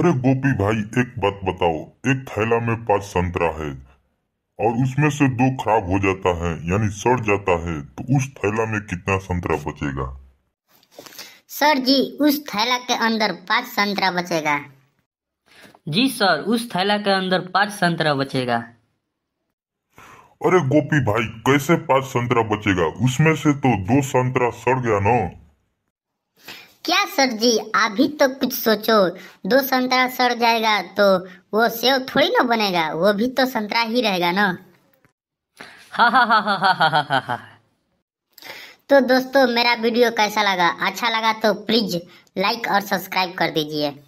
अरे गोपी भाई एक बात बताओ एक थैला में पांच संतरा है और उसमें से दो खराब हो जाता है यानी सड़ जाता है तो उस थैला में कितना संतरा बचेगा सर जी उस थैला के अंदर पांच संतरा बचेगा जी सर उस थैला के अंदर पांच संतरा बचेगा अरे गोपी भाई कैसे पांच संतरा बचेगा उसमें से तो दो संतरा सड़ गया ना क्या सर जी अभी तो कुछ सोचो दो संतरा सड़ जाएगा तो वो सेव थोड़ी ना बनेगा वो भी तो संतरा ही रहेगा ना हा हा हा हा हा हा हा तो दोस्तों मेरा वीडियो कैसा लगा अच्छा लगा तो प्लीज़ लाइक और सब्सक्राइब कर दीजिए